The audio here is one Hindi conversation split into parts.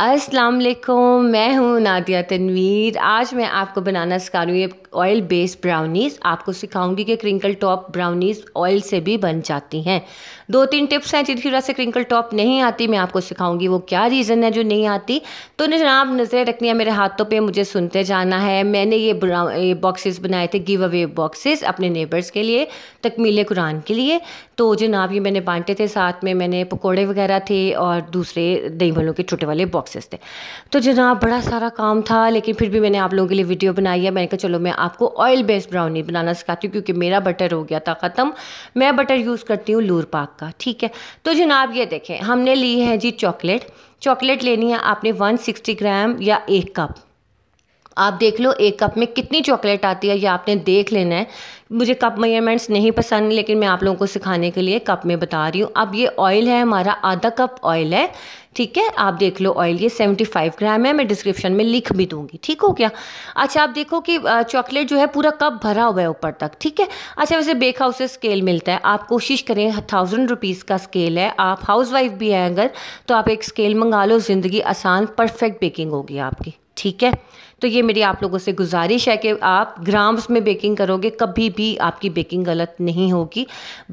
अस्सलाम वालेकुम मैं हूँ नादिया तनवीर आज मैं आपको बनाना सिखा रही हूँ ऑयल बेस्ड ब्राउनीज़ आपको सिखाऊंगी कि क्रिंकल टॉप ब्राउनीज़ ऑयल से भी बन जाती हैं दो तीन टिप्स हैं जिनकी वजह से क्रिंकल टॉप नहीं आती मैं आपको सिखाऊंगी वो क्या रीज़न है जो नहीं आती तो जनाब नज़रें रखनी है मेरे हाथों पर मुझे सुनते जाना है मैंने ये ये बॉक्सेस बनाए थे गिव अवे बॉक्सेस अपने नेबर्स के लिए तकमील कुरान के लिए तो जनाब ये मैंने बांटे थे साथ में मैंने पकौड़े वगैरह थे और दूसरे दही भलों के छोटे वाले बॉक्स बॉक्सेस थे तो जनाब बड़ा सारा काम था लेकिन फिर भी मैंने आप लोगों के लिए वीडियो बनाई है मैंने कहा चलो मैं आपको ऑयल बेस्ड ब्राउनी बनाना सिखाती हूँ क्योंकि मेरा बटर हो गया था ख़त्म मैं बटर यूज़ करती हूँ लूर पाक का ठीक है तो जनाब ये देखें हमने ली है जी चॉकलेट चॉकलेट लेनी है आपने वन ग्राम या एक कप आप देख लो एक कप में कितनी चॉकलेट आती है ये आपने देख लेना है मुझे कप मेजरमेंट्स नहीं पसंद लेकिन मैं आप लोगों को सिखाने के लिए कप में बता रही हूँ अब ये ऑयल है हमारा आधा कप ऑयल है ठीक है आप देख लो ऑयल ये 75 ग्राम है मैं डिस्क्रिप्शन में लिख भी दूंगी ठीक हो गया अच्छा आप देखो कि चॉकलेट जो है पूरा कप भरा हुआ है ऊपर तक ठीक है अच्छा वैसे बेक हाउस से स्केल मिलता है आप कोशिश करें थाउजेंड रुपीज़ का स्केल है आप हाउस वाइफ भी हैं अगर तो आप एक स्केल मंगा लो ज़िंदगी आसान परफेक्ट बेकिंग होगी आपकी ठीक है तो ये मेरी आप लोगों से गुजारिश है कि आप ग्राम्स में बेकिंग करोगे कभी भी आपकी बेकिंग गलत नहीं होगी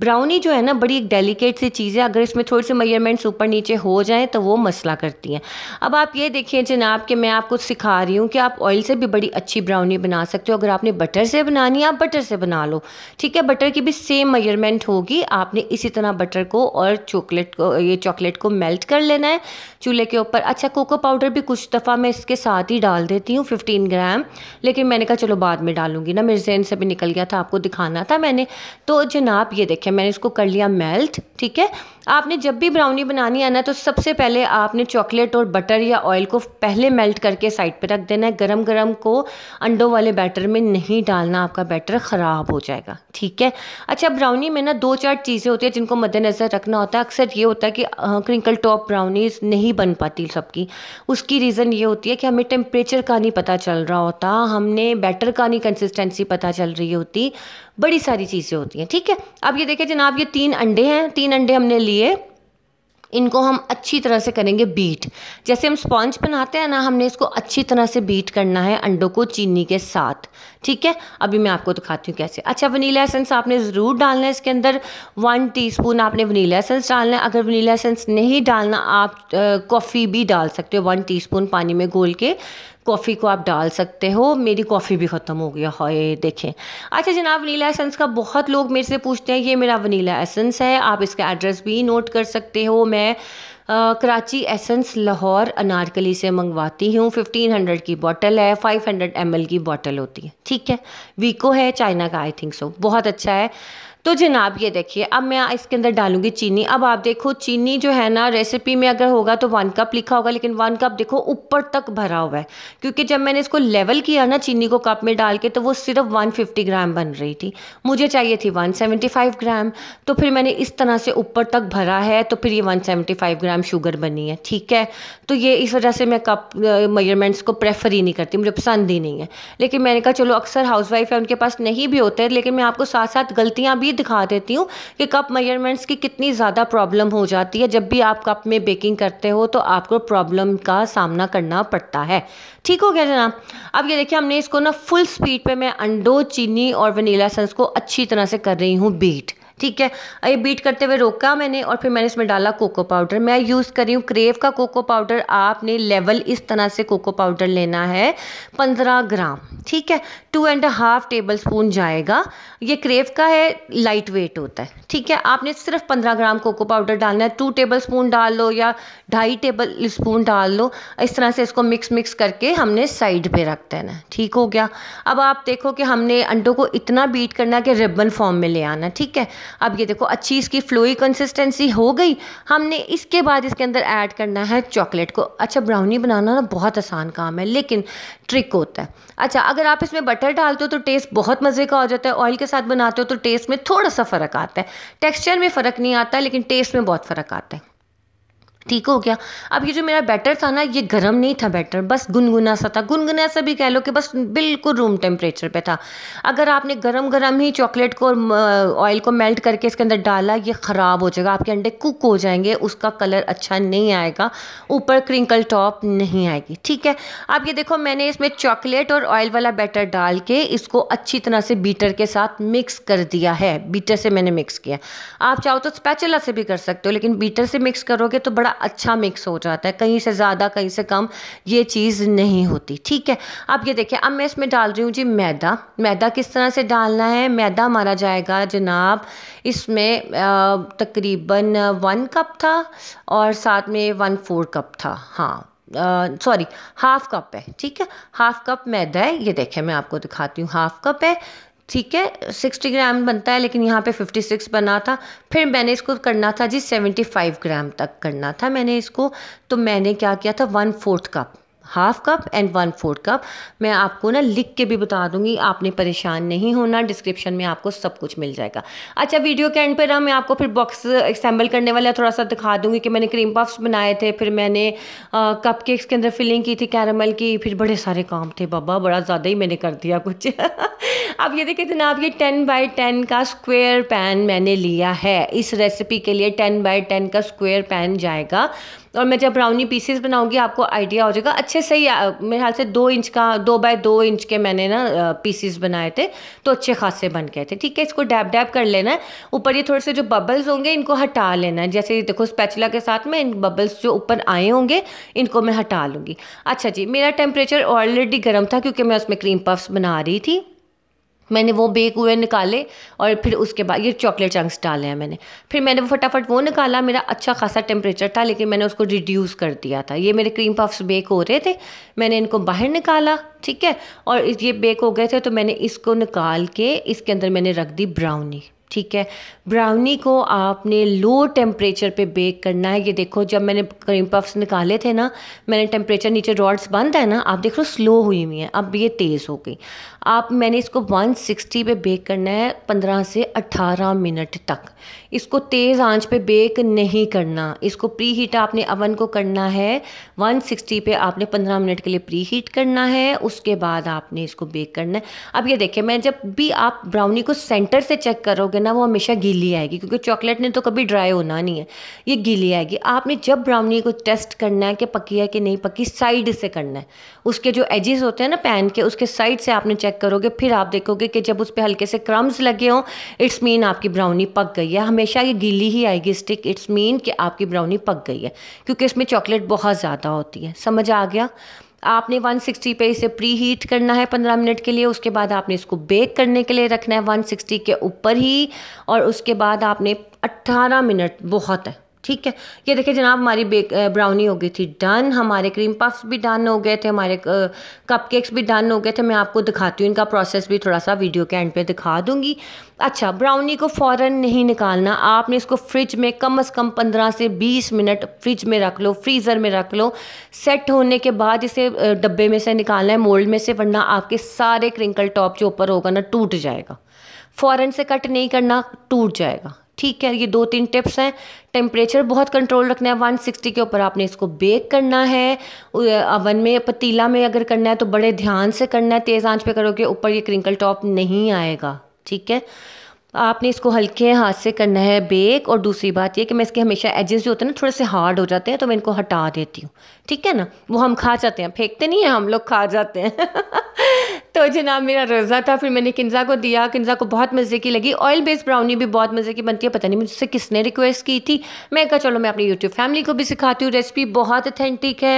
ब्राउनी जो है ना बड़ी एक डेलिकेट सी चीज़ है अगर इसमें थोड़ी सी मेजरमेंट्स ऊपर नीचे हो जाएं तो वो मसला करती हैं अब आप ये देखिए जनाब कि मैं आपको सिखा रही हूँ कि आप ऑयल से भी बड़ी अच्छी ब्राउनी बना सकते हो अगर आपने बटर से बनानी है आप बटर से बना लो ठीक है बटर की भी सेम मेजरमेंट होगी आपने इसी तरह बटर को और चॉकलेट को ये चॉकलेट को मेल्ट कर लेना है चूल्हे के ऊपर अच्छा कोको पाउडर भी कुछ दफ़ा मैं इसके साथ ही डाल देती हूँ 15 ग्राम लेकिन मैंने कहा चलो बाद में डालूंगी ना मेरे जहन से भी निकल गया था आपको दिखाना था मैंने तो जनाब ये देखें मैंने इसको कर लिया मेल्ट ठीक है आपने जब भी ब्राउनी बनानी है ना तो सबसे पहले आपने चॉकलेट और बटर या ऑयल को पहले मेल्ट करके साइड पर रख देना है गरम गरम को अंडों वाले बैटर में नहीं डालना आपका बैटर ख़राब हो जाएगा ठीक है अच्छा ब्राउनी में ना दो चार चीज़ें होती है जिनको मद्देनज़र रखना होता है अक्सर ये होता है कि क्रिंकल टॉप ब्राउनीज नहीं बन पाती सबकी उसकी रीज़न ये होती है कि हमें टेम्परेचर का नहीं पता चल रहा होता हमने बैटर का नहीं कंसिस्टेंसी पता चल रही होती बड़ी सारी चीज़ें होती हैं ठीक है अब ये देखें जनाब ये तीन अंडे हैं तीन अंडे हमने लिए इनको हम अच्छी तरह से करेंगे बीट जैसे हम स्पॉन्ज बनाते हैं ना हमने इसको अच्छी तरह से बीट करना है अंडों को चीनी के साथ ठीक है अभी मैं आपको दिखाती हूँ कैसे अच्छा वनीला एसेंस आपने ज़रूर डालना है इसके अंदर वन टीस्पून आपने वनीला एसेंस डालना है अगर वनीला एसेंस नहीं डालना आप कॉफ़ी भी डाल सकते हो वन टी पानी में घोल के कॉफ़ी को आप डाल सकते हो मेरी कॉफ़ी भी ख़त्म हो गया हाय देखें अच्छा जनाब वनीला एसेंस का बहुत लोग मेरे से पूछते हैं ये मेरा वनीला एसेंस है आप इसका एड्रेस भी नोट कर सकते हो मैं कराची एसेंस लाहौर अनारकली से मंगवाती हूँ 1500 की बॉटल है 500 हंड्रेड की बॉटल होती है ठीक है वीको है चाइना का आई थिंक सो बहुत अच्छा है तो जनाब ये देखिए अब मैं इसके अंदर डालूंगी चीनी अब आप देखो चीनी जो है ना रेसिपी में अगर होगा तो वन कप लिखा होगा लेकिन वन कप देखो ऊपर तक भरा हुआ है क्योंकि जब मैंने इसको लेवल किया ना चीनी को कप में डाल के तो वो सिर्फ 150 ग्राम बन रही थी मुझे चाहिए थी 175 ग्राम तो फिर मैंने इस तरह से ऊपर तक भरा है तो फिर ये वन ग्राम ग्राम शुगर बनी है ठीक है तो ये इस वजह से मैं कप मेजरमेंट्स को प्रेफर ही नहीं करती मुझे पसंद ही नहीं है लेकिन मैंने कहा चलो अक्सर हाउस है उनके पास नहीं भी होते लेकिन मैं आपको साथ साथ गलतियाँ भी दिखा देती हूँ कि कप मेजरमेंट्स की कितनी ज़्यादा प्रॉब्लम हो जाती है जब भी आप कप में बेकिंग करते हो तो आपको प्रॉब्लम का सामना करना पड़ता है ठीक हो गया जनाब अब ये देखिए हमने इसको ना फुल स्पीड पे मैं अंडो चीनी और वनीला सन्स को अच्छी तरह से कर रही हूँ बीट ठीक है ये बीट करते हुए रोका मैंने और फिर मैंने इसमें डाला कोको पाउडर मैं यूज़ कर रही हूँ क्रेव का कोको पाउडर आपने लेवल इस तरह से कोको पाउडर लेना है पंद्रह ग्राम ठीक है two and half tablespoon जाएगा ये क्रेव का है लाइट वेट होता है ठीक है आपने सिर्फ पंद्रह ग्राम कोको पाउडर डालना है टू टेबल स्पून डाल लो या ढाई टेबल स्पून डाल लो इस तरह से इसको मिक्स मिक्स करके हमने साइड पर रख देना ठीक हो गया अब आप देखो कि हमने अंडों को इतना बीट करना कि रिबन फॉर्म में ले आना ठीक है अब ये देखो अच्छी इसकी फ्लोई कंसिस्टेंसी हो गई हमने इसके बाद इसके अंदर ऐड करना है चॉकलेट को अच्छा ब्राउनी बनाना ना बहुत आसान काम है लेकिन ट्रिक होता है अच्छा अगर आप इसमें बटर डालते हो तो टेस्ट बहुत मज़े का हो जाता है ऑयल के साथ बनाते हो तो टेस्ट में थोड़ा सा फ़र्क आता है टेक्स्चर में फ़र्क नहीं आता लेकिन टेस्ट में बहुत फ़र्क आता है ठीक हो गया अब ये जो मेरा बैटर था ना ये गर्म नहीं था बैटर बस गुनगुना सा था गुनगुना सा भी कह लो कि बस बिल्कुल रूम टेम्परेचर पे था अगर आपने गरम गरम ही चॉकलेट को ऑयल को मेल्ट करके इसके अंदर डाला ये ख़राब हो जाएगा आपके अंडे कुक हो जाएंगे उसका कलर अच्छा नहीं आएगा ऊपर क्रिंकल टॉप नहीं आएगी ठीक है अब ये देखो मैंने इसमें चॉकलेट और ऑयल वाला बैटर डाल के इसको अच्छी तरह से बीटर के साथ मिक्स कर दिया है बीटर से मैंने मिक्स किया आप चाहो तो स्पैचला से भी कर सकते हो लेकिन बीटर से मिक्स करोगे तो बड़ा अच्छा मिक्स हो जाता है कहीं से ज़्यादा कहीं से कम ये चीज़ नहीं होती ठीक है अब ये देखिए अब मैं इसमें डाल रही हूँ जी मैदा मैदा किस तरह से डालना है मैदा हमारा जाएगा जनाब इसमें तकरीबन वन कप था और साथ में वन फोर कप था हाँ सॉरी हाफ कप है ठीक है हाफ कप मैदा है ये देखें मैं आपको दिखाती हूँ हाफ कप है ठीक है सिक्सटी ग्राम बनता है लेकिन यहाँ पे फिफ्टी सिक्स बना था फिर मैंने इसको करना था जी सेवेंटी फाइव ग्राम तक करना था मैंने इसको तो मैंने क्या किया था one fourth cup half cup and one fourth cup मैं आपको ना लिख के भी बता दूंगी आपने परेशान नहीं होना डिस्क्रिप्शन में आपको सब कुछ मिल जाएगा अच्छा वीडियो के एंड पर ना मैं आपको फिर बॉक्स एक्सम्बल करने वाला थोड़ा सा दिखा दूंगी कि मैंने क्रीम पफ्स बनाए थे फिर मैंने कप केक्स के अंदर फिलिंग की थी कैरमल की फिर बड़े सारे काम थे बाबा बड़ा ज़्यादा ही मैंने कर दिया कुछ अब ये देखिए जनाब ये टेन बाई टेन का स्क्वेयर पैन मैंने लिया है इस रेसिपी के लिए टेन बाई टेन का स्क्वेयर पैन जाएगा और मैं जब ब्राउनी पीसेस बनाऊँगी आपको आइडिया हो जाएगा अच्छे से ही मेरे ख्याल से दो इंच का दो बाय दो इंच के मैंने ना पीसेस बनाए थे तो अच्छे खासे बन गए थे ठीक है इसको डैब डैब कर लेना है ऊपर ये थोड़े से जो बबल्स होंगे इनको हटा लेना है जैसे देखो स्पैचला के साथ में इन बबल्स जो ऊपर आए होंगे इनको मैं हटा लूँगी अच्छा जी मेरा टेम्परेचर ऑलरेडी गर्म था क्योंकि मैं उसमें क्रीम पफ्स बना रही थी मैंने वो बेक हुए निकाले और फिर उसके बाद ये चॉकलेट चंक्स डाले हैं मैंने फिर मैंने वो फटाफट वो निकाला मेरा अच्छा खासा टेम्परेचर था लेकिन मैंने उसको रिड्यूस कर दिया था ये मेरे क्रीम पफ्स बेक हो रहे थे मैंने इनको बाहर निकाला ठीक है और ये बेक हो गए थे तो मैंने इसको निकाल के इसके अंदर मैंने रख दी ब्राउनी ठीक है ब्राउनी को आपने लो टेम्परेचर पे बेक करना है ये देखो जब मैंने क्रीम पफ्स निकाले थे ना मैंने टेम्परेचर नीचे रॉड्स बंद है ना आप देख लो स्लो हुई हुई हैं अब ये तेज़ हो गई आप मैंने इसको 160 पे बेक करना है 15 से 18 मिनट तक इसको तेज़ आंच पे बेक नहीं करना इसको प्री हीट आपने अवन को करना है 160 पे आपने 15 मिनट के लिए प्री हीट करना है उसके बाद आपने इसको बेक करना है अब ये देखिए मैं जब भी आप ब्राउनी को सेंटर से चेक करोगे है ना वो हमेशा गीली आएगी क्योंकि चॉकलेट ने तो कभी ड्राई होना नहीं है ये गीली आएगी आपने जब ब्राउनी को टेस्ट करना है कि पकी है कि नहीं पकी साइड से करना है उसके जो एजेस होते हैं ना पैन के उसके साइड से आपने चेक करोगे फिर आप देखोगे कि जब उस पर हल्के से क्रम्स लगे हों इट्स मीन आपकी ब्राउनी पक गई है हमेशा ये गीली ही आएगी स्टिक इट्स मीन कि आपकी ब्राउनी पक गई है क्योंकि इसमें चॉकलेट बहुत ज़्यादा होती है समझ आ गया आपने 160 पे इसे प्री हीट करना है 15 मिनट के लिए उसके बाद आपने इसको बेक करने के लिए रखना है 160 के ऊपर ही और उसके बाद आपने 18 मिनट बहुत है ठीक है ये देखिए जनाब हमारी बेक ब्राउनी हो गई थी डन हमारे क्रीम पफ्स भी डन हो गए थे हमारे कप केक्स भी डन हो गए थे मैं आपको दिखाती हूँ इनका प्रोसेस भी थोड़ा सा वीडियो के एंड पे दिखा दूँगी अच्छा ब्राउनी को फ़ौर नहीं निकालना आपने इसको फ्रिज में कम अज़ कम पंद्रह से बीस मिनट फ्रिज में रख लो फ्रीज़र में रख लो सेट होने के बाद इसे डब्बे में से निकालना है मोल्ड में से वरना आपके सारे क्रिंकल टॉप जो ऊपर होगा ना टूट जाएगा फ़ौरन से कट नहीं करना टूट जाएगा ठीक है ये दो तीन टिप्स हैं टेम्परेचर बहुत कंट्रोल रखना है 160 के ऊपर आपने इसको बेक करना है अवन में पतीला में अगर करना है तो बड़े ध्यान से करना है तेज़ आंच पे करोगे ऊपर ये क्रिंकल टॉप नहीं आएगा ठीक है आपने इसको हल्के हाथ से करना है बेक और दूसरी बात ये कि मैं इसके हमेशा एजेस जो होते हैं ना थोड़े से हार्ड हो जाते हैं तो मैं इनको हटा देती हूँ ठीक है ना वो हम खा जाते हैं फेंकते नहीं हैं हम लोग खा जाते हैं तो जनाब मेरा रोज़ा था फिर मैंने किन्जा को दिया किन्जा को बहुत मज़े की लगी ऑयल बेस्ड ब्राउनी भी बहुत मज़े की बनती है पता नहीं मुझसे किसने रिक्वेस्ट की थी मैं कहा चलो मैं अपनी यूट्यूब फैमिली को भी सिखाती हूँ रेसिपी बहुत अथेंटिक है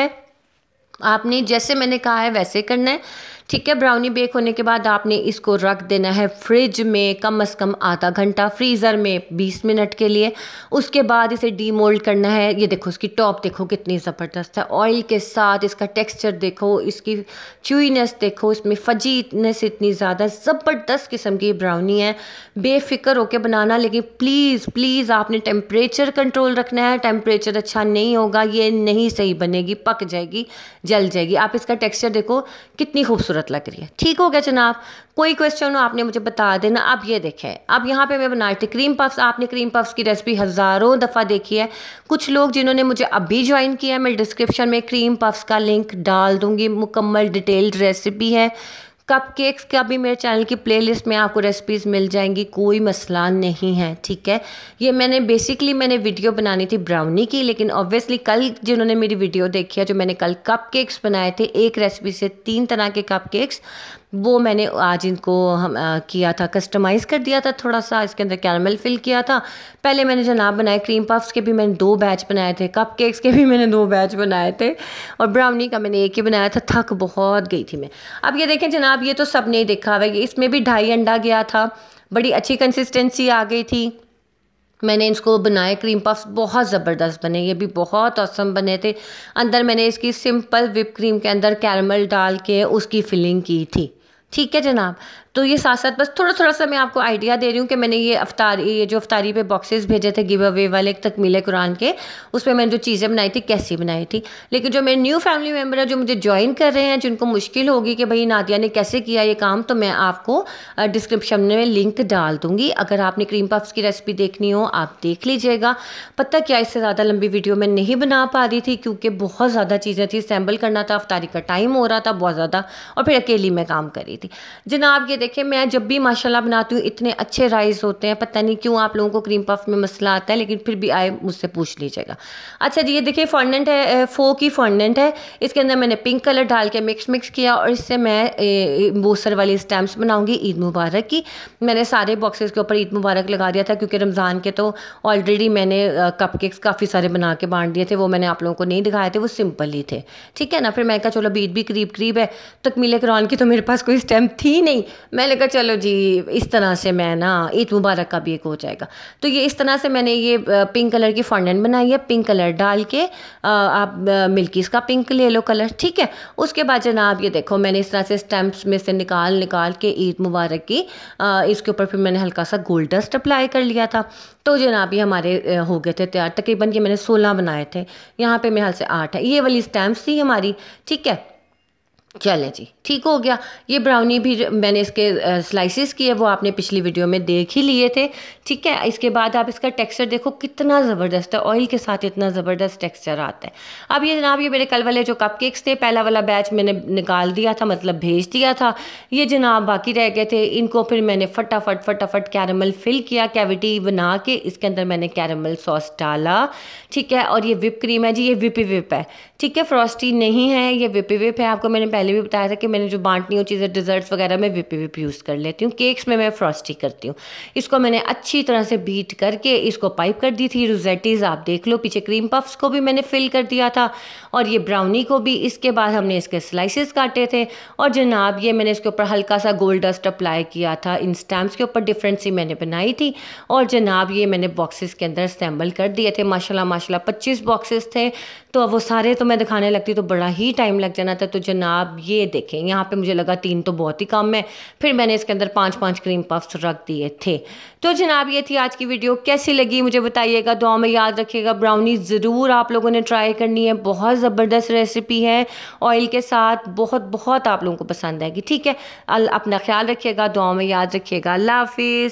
आपने जैसे मैंने कहा है वैसे करना है ठीक है ब्राउनी बेक होने के बाद आपने इसको रख देना है फ्रिज में कम से कम आधा घंटा फ्रीज़र में 20 मिनट के लिए उसके बाद इसे डीमोल्ड करना है ये देखो इसकी टॉप देखो कितनी ज़बरदस्त है ऑयल के साथ इसका टेक्सचर देखो इसकी च्यूनेस देखो इसमें फजीनेस इतनी ज़्यादा ज़बरदस्त किस्म की ब्राउनी है बेफिक्र होकर बनाना लेकिन प्लीज़ प्लीज़ आपने टेम्परेचर कंट्रोल रखना है टेम्परेचर अच्छा नहीं होगा ये नहीं सही बनेगी पक जाएगी जल जाएगी आप इसका टेक्स्चर देखो कितनी खूबसूरत खूबसूरत लग रही है ठीक हो गया जनाब कोई क्वेश्चन हो आपने मुझे बता देना अब ये देखें अब यहाँ पे मैं बना रही थी क्रीम पफ्स आपने क्रीम पफ्स की रेसिपी हज़ारों दफ़ा देखी है कुछ लोग जिन्होंने मुझे अभी ज्वाइन किया है मैं डिस्क्रिप्शन में क्रीम पफ्स का लिंक डाल दूँगी मुकम्मल डिटेल्ड रेसिपी है कप केक्स का भी मेरे चैनल की प्लेलिस्ट में आपको रेसिपीज़ मिल जाएंगी कोई मसला नहीं है ठीक है ये मैंने बेसिकली मैंने वीडियो बनानी थी ब्राउनी की लेकिन ऑब्वियसली कल जिन्होंने मेरी वीडियो देखी है जो मैंने कल कप केक्स बनाए थे एक रेसिपी से तीन तरह के कप केक्स वो मैंने आज इनको हम आ, किया था कस्टमाइज़ कर दिया था थोड़ा सा इसके अंदर कैरमल फिल किया था पहले मैंने जनाब बनाए क्रीम पफ्स के भी मैंने दो बैच बनाए थे कप केक्स के भी मैंने दो बैच बनाए थे और ब्राउनी का मैंने एक ही बनाया था थक बहुत गई थी मैं अब ये देखें जनाब जनाब ये तो सब नहीं देखा हुआ इसमें भी ढाई अंडा गया था बड़ी अच्छी कंसिस्टेंसी आ गई थी मैंने इसको बनाए क्रीम पफ्स बहुत ज़बरदस्त बने ये भी बहुत असम बने थे अंदर मैंने इसकी सिंपल विप क्रीम के अंदर कैरमल डाल के उसकी फिलिंग की थी ठीक है जनाब तो ये साथ साथ बस थोड़ा थोड़ा सा मैं आपको आइडिया दे रही हूँ कि मैंने ये अफ्तारी ये जो अफ्तारी पे बॉक्सेस भेजे थे गिव अवे वाले एक तकमील कुरान के उस पर मैंने जो चीज़ें बनाई थी कैसी बनाई थी लेकिन जो मेरे न्यू फैमिली मेम्बर है जो मुझे ज्वाइन कर रहे हैं जिनको मुश्किल होगी कि भाई नादिया ने कैसे किया ये काम तो मैं आपको डिस्क्रिप्शन में लिंक डाल दूँगी अगर आपने क्रीम पफ्स की रेसिपी देखनी हो आप देख लीजिएगा पता क्या इससे ज़्यादा लंबी वीडियो मैं नहीं बना पा रही थी क्योंकि बहुत ज़्यादा चीज़ें थी सैम्बल करना था अफ्तारी का टाइम हो रहा था बहुत ज़्यादा और फिर अकेली मैं काम कर रही थी जनाब ये देखिए मैं जब भी माशाल्लाह बनाती हूँ इतने अच्छे राइस होते हैं पता नहीं क्यों आप लोगों को क्रीम पफ में मसला आता है लेकिन फिर भी आए मुझसे पूछ लीजिएगा अच्छा जी ये देखिए फॉन्डेंट है फो की फॉन्डेंट है इसके अंदर मैंने पिंक कलर डाल के मिक्स मिक्स किया और इससे मैं बोसर वाली स्टैम्प्स बनाऊँगी ईद मुबारक की मैंने सारे बॉक्सेस के ऊपर ईद मुबारक लगा दिया था क्योंकि रमज़ान के तो ऑलरेडी मैंने कप केक्स काफ़ी सारे बना के बांट दिए थे वो मैंने आप लोगों को नहीं दिखाए थे वो सिंपल ही थे ठीक है ना फिर मैं कहा चलो ईद भी करीब करीब है तकमीले करान की तो मेरे पास कोई स्टैम्प थी नहीं मैंने कहा चलो जी इस तरह से मैं ना ईद मुबारक का भी एक हो जाएगा तो ये इस तरह से मैंने ये पिंक कलर की फॉन्डन बनाई है पिंक कलर डाल के आप मिल्कीस का पिंक ले लो कलर ठीक है उसके बाद जनाब ये देखो मैंने इस तरह से स्टैम्प्स में से निकाल निकाल के ईद मुबारक की इसके ऊपर फिर मैंने हल्का सा गोल्ड डस्ट अप्लाई कर लिया था तो जनाब ये हमारे हो गए थे तैयार तकरीबन ये मैंने सोलह बनाए थे यहाँ पर मेरे हाल से आठ है ये वाली स्टैम्प्स थी हमारी ठीक है चले जी ठीक हो गया ये ब्राउनी भी मैंने इसके स्लाइसेस किए वो आपने पिछली वीडियो में देख ही लिए थे ठीक है इसके बाद आप इसका टेक्सचर देखो कितना ज़बरदस्त है ऑयल के साथ इतना ज़बरदस्त टेक्सचर आता है अब ये जनाब ये मेरे कल वाले जो कप केक्स थे पहला वाला बैच मैंने निकाल दिया था मतलब भेज दिया था ये जनाब बाकी रह गए थे इनको फिर मैंने फटाफट फटाफट कैरमल फिल किया कैविटी बना के इसके अंदर मैंने कैरमल सॉस डाला ठीक है और ये विप क्रीम है जी ये विपी विप है ठीक है फ्रॉस्टी नहीं है ये विपी विप है आपको मैंने पहले भी बताया था कि मैंने जो बांटनी हो चीज़ें डिज़र्ट्स वगैरह में विप विप यूज़ कर लेती हूँ केक्स में मैं फ्रॉस्टी करती हूँ इसको मैंने अच्छी तरह से बीट करके इसको पाइप कर दी थी रोजेटीज़ आप देख लो पीछे क्रीम पफ्स को भी मैंने फिल कर दिया था और ये ब्राउनी को भी इसके बाद हमने इसके स्लाइसिस काटे थे और जनाब ये मैंने इसके ऊपर हल्का सा गोल्ड डस्ट अप्लाई किया था इन स्टैम्प्स के ऊपर डिफरेंट सी मैंने बनाई थी और जनाब ये मैंने बॉक्सेस के अंदर असेंबल कर दिए थे माशाल्लाह माशाल्लाह 25 बॉक्सेस थे तो वो सारे तो मैं दिखाने लगती तो बड़ा ही टाइम लग जाना था तो जनाब अब ये देखें यहाँ पे मुझे लगा तीन तो बहुत ही कम है फिर मैंने इसके अंदर पाँच पाँच क्रीम पफ्स रख दिए थे तो जनाब ये थी आज की वीडियो कैसी लगी मुझे बताइएगा दुआ में याद रखिएगा ब्राउनी ज़रूर आप लोगों ने ट्राई करनी है बहुत ज़बरदस्त रेसिपी है ऑयल के साथ बहुत बहुत आप लोगों को पसंद आएगी ठीक है अपना ख्याल रखिएगा दुआ में याद रखिएगा अल्लाह हाफिज़